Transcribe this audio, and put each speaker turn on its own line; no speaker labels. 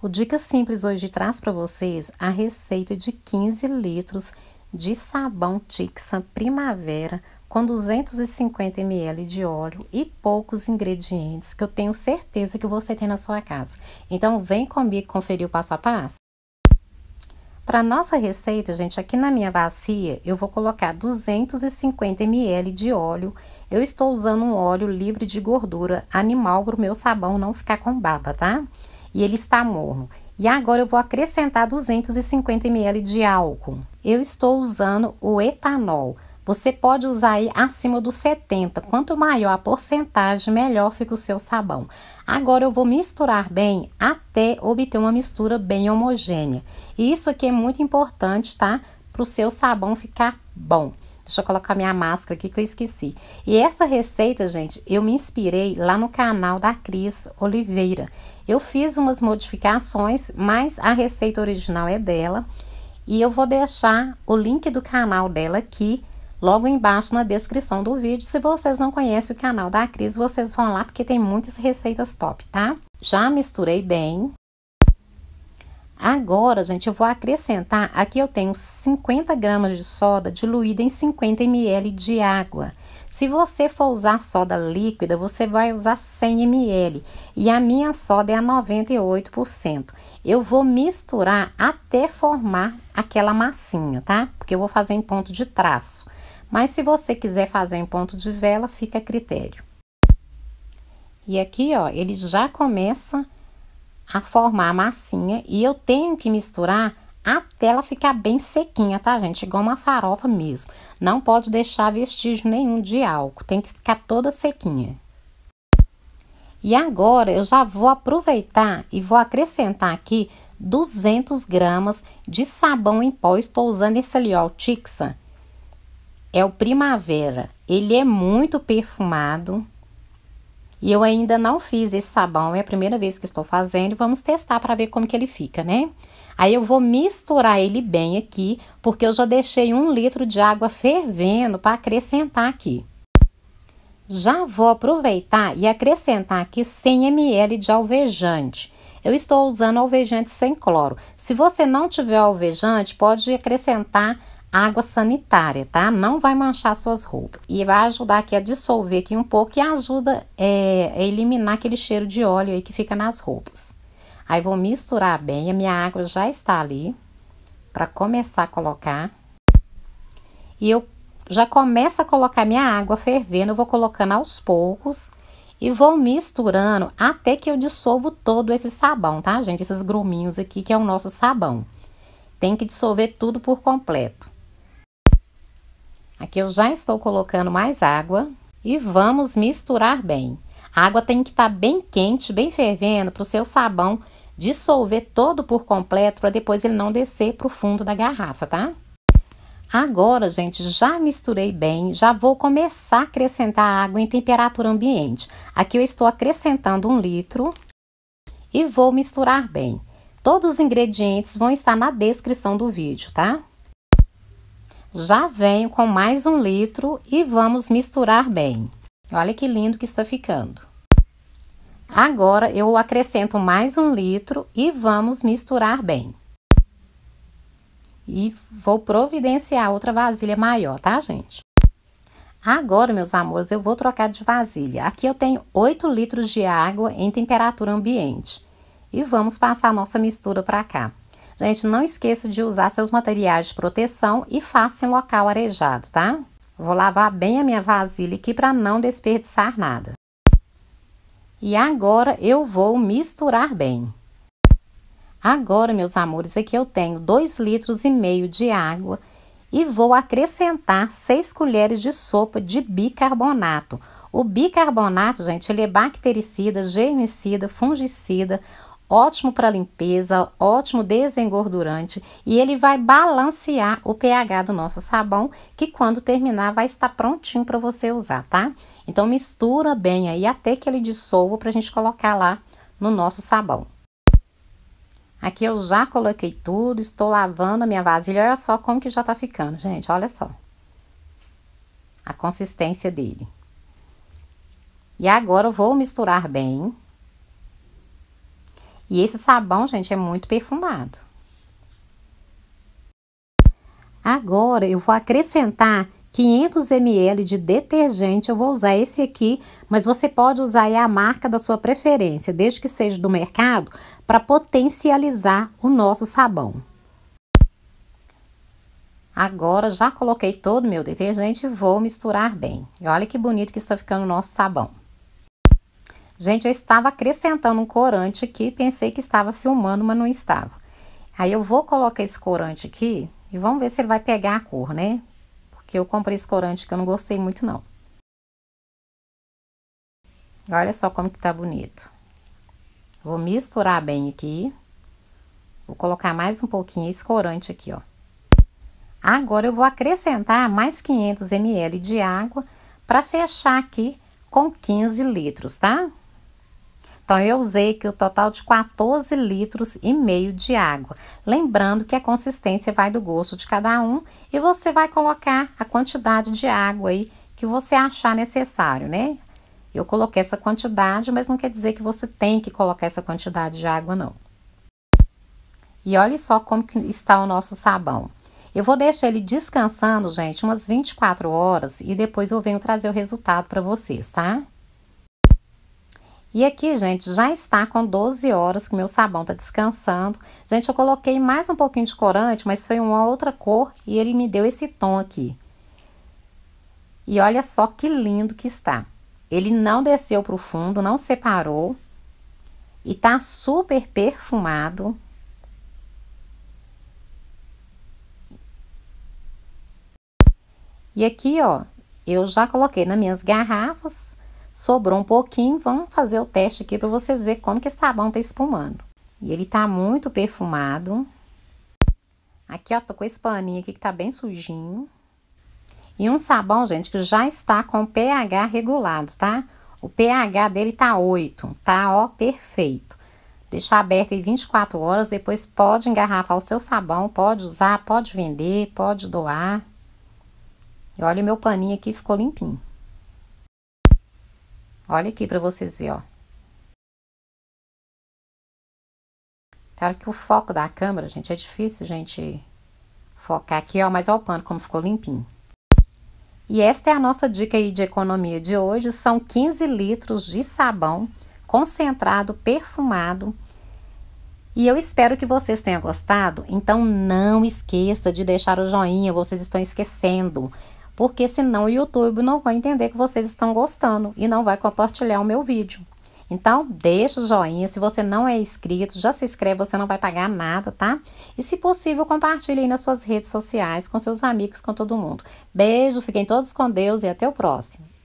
O Dica Simples hoje traz para vocês a receita de 15 litros de sabão Tixa Primavera com 250 ml de óleo e poucos ingredientes que eu tenho certeza que você tem na sua casa. Então vem comigo conferir o passo a passo. Para nossa receita, gente, aqui na minha bacia, eu vou colocar 250 ml de óleo. Eu estou usando um óleo livre de gordura animal para o meu sabão não ficar com baba, tá? e ele está morno. E agora eu vou acrescentar 250 ml de álcool. Eu estou usando o etanol. Você pode usar aí acima dos 70. Quanto maior a porcentagem, melhor fica o seu sabão. Agora eu vou misturar bem até obter uma mistura bem homogênea. E isso aqui é muito importante, tá? Para o seu sabão ficar bom. Deixa eu colocar minha máscara aqui que eu esqueci. E essa receita, gente, eu me inspirei lá no canal da Cris Oliveira. Eu fiz umas modificações, mas a receita original é dela. E eu vou deixar o link do canal dela aqui logo embaixo na descrição do vídeo. Se vocês não conhecem o canal da Cris, vocês vão lá porque tem muitas receitas top, tá? Já misturei bem, Agora, gente, eu vou acrescentar, aqui eu tenho 50 gramas de soda diluída em 50 ml de água. Se você for usar soda líquida, você vai usar 100 ml e a minha soda é a 98%. Eu vou misturar até formar aquela massinha, tá? Porque eu vou fazer em ponto de traço. Mas se você quiser fazer em ponto de vela, fica a critério. E aqui, ó, ele já começa a formar a massinha e eu tenho que misturar até ela ficar bem sequinha, tá, gente? Igual uma farofa mesmo. Não pode deixar vestígio nenhum de álcool, tem que ficar toda sequinha. E agora, eu já vou aproveitar e vou acrescentar aqui 200 gramas de sabão em pó. estou usando esse ali, ó, o Tixa. É o Primavera. Ele é muito perfumado. E eu ainda não fiz esse sabão, é a primeira vez que estou fazendo. Vamos testar para ver como que ele fica, né? Aí eu vou misturar ele bem aqui, porque eu já deixei um litro de água fervendo para acrescentar aqui. Já vou aproveitar e acrescentar aqui 100 ml de alvejante. Eu estou usando alvejante sem cloro. Se você não tiver alvejante, pode acrescentar água sanitária, tá? Não vai manchar suas roupas. E vai ajudar aqui a dissolver aqui um pouco e ajuda é, a eliminar aquele cheiro de óleo aí que fica nas roupas. Aí vou misturar bem, a minha água já está ali para começar a colocar. E eu já começo a colocar minha água fervendo, eu vou colocando aos poucos e vou misturando até que eu dissolvo todo esse sabão, tá, gente? Esses gruminhos aqui que é o nosso sabão. Tem que dissolver tudo por completo. Aqui eu já estou colocando mais água e vamos misturar bem. A água tem que estar tá bem quente, bem fervendo, para o seu sabão dissolver todo por completo, para depois ele não descer para o fundo da garrafa, tá? Agora, gente, já misturei bem, já vou começar a acrescentar água em temperatura ambiente. Aqui eu estou acrescentando um litro e vou misturar bem. Todos os ingredientes vão estar na descrição do vídeo, tá? Já venho com mais um litro e vamos misturar bem. Olha que lindo que está ficando. Agora, eu acrescento mais um litro e vamos misturar bem. E vou providenciar outra vasilha maior, tá, gente? Agora, meus amores, eu vou trocar de vasilha. Aqui eu tenho 8 litros de água em temperatura ambiente. E vamos passar a nossa mistura para cá. Gente, não esqueça de usar seus materiais de proteção e faça em local arejado, tá? Vou lavar bem a minha vasilha aqui para não desperdiçar nada. E agora eu vou misturar bem. Agora, meus amores, aqui eu tenho 2 litros e meio de água e vou acrescentar 6 colheres de sopa de bicarbonato. O bicarbonato, gente, ele é bactericida, germicida, fungicida, ótimo para limpeza, ótimo desengordurante e ele vai balancear o pH do nosso sabão, que quando terminar vai estar prontinho para você usar, tá? Então mistura bem aí até que ele dissolva para a gente colocar lá no nosso sabão. Aqui eu já coloquei tudo, estou lavando a minha vasilha, olha só como que já tá ficando, gente, olha só. A consistência dele. E agora eu vou misturar bem, e esse sabão, gente, é muito perfumado. Agora eu vou acrescentar 500 ml de detergente. Eu vou usar esse aqui, mas você pode usar a marca da sua preferência, desde que seja do mercado, para potencializar o nosso sabão. Agora já coloquei todo o meu detergente e vou misturar bem. E olha que bonito que está ficando o nosso sabão. Gente, eu estava acrescentando um corante aqui, pensei que estava filmando, mas não estava. Aí eu vou colocar esse corante aqui e vamos ver se ele vai pegar a cor, né? Porque eu comprei esse corante que eu não gostei muito, não. Olha só como que tá bonito. Vou misturar bem aqui. Vou colocar mais um pouquinho esse corante aqui, ó. Agora eu vou acrescentar mais 500 ml de água para fechar aqui com 15 litros, tá? Então, eu usei aqui o total de 14 litros e meio de água. Lembrando que a consistência vai do gosto de cada um e você vai colocar a quantidade de água aí que você achar necessário, né? Eu coloquei essa quantidade, mas não quer dizer que você tem que colocar essa quantidade de água, não. E olha só como que está o nosso sabão. Eu vou deixar ele descansando, gente, umas 24 horas e depois eu venho trazer o resultado para vocês, tá? E aqui, gente, já está com 12 horas que meu sabão está descansando. Gente, eu coloquei mais um pouquinho de corante, mas foi uma outra cor e ele me deu esse tom aqui. E olha só que lindo que está. Ele não desceu para o fundo, não separou. E tá super perfumado. E aqui, ó, eu já coloquei nas minhas garrafas Sobrou um pouquinho, vamos fazer o teste aqui para vocês verem como que esse sabão tá espumando. E ele tá muito perfumado. Aqui, ó, tô com esse paninho aqui que tá bem sujinho. E um sabão, gente, que já está com pH regulado, tá? O pH dele tá 8, tá, ó, perfeito. Deixar aberto em 24 horas, depois pode engarrafar o seu sabão, pode usar, pode vender, pode doar. E olha o meu paninho aqui, ficou limpinho. Olha aqui para vocês verem, ó. Claro que o foco da câmera, gente, é difícil gente focar aqui, ó, mas olha o pano como ficou limpinho. E esta é a nossa dica aí de economia de hoje, são 15 litros de sabão concentrado, perfumado. E eu espero que vocês tenham gostado, então não esqueça de deixar o joinha, vocês estão esquecendo porque senão o YouTube não vai entender que vocês estão gostando e não vai compartilhar o meu vídeo. Então, deixa o joinha, se você não é inscrito, já se inscreve, você não vai pagar nada, tá? E se possível, compartilhe aí nas suas redes sociais, com seus amigos, com todo mundo. Beijo, fiquem todos com Deus e até o próximo.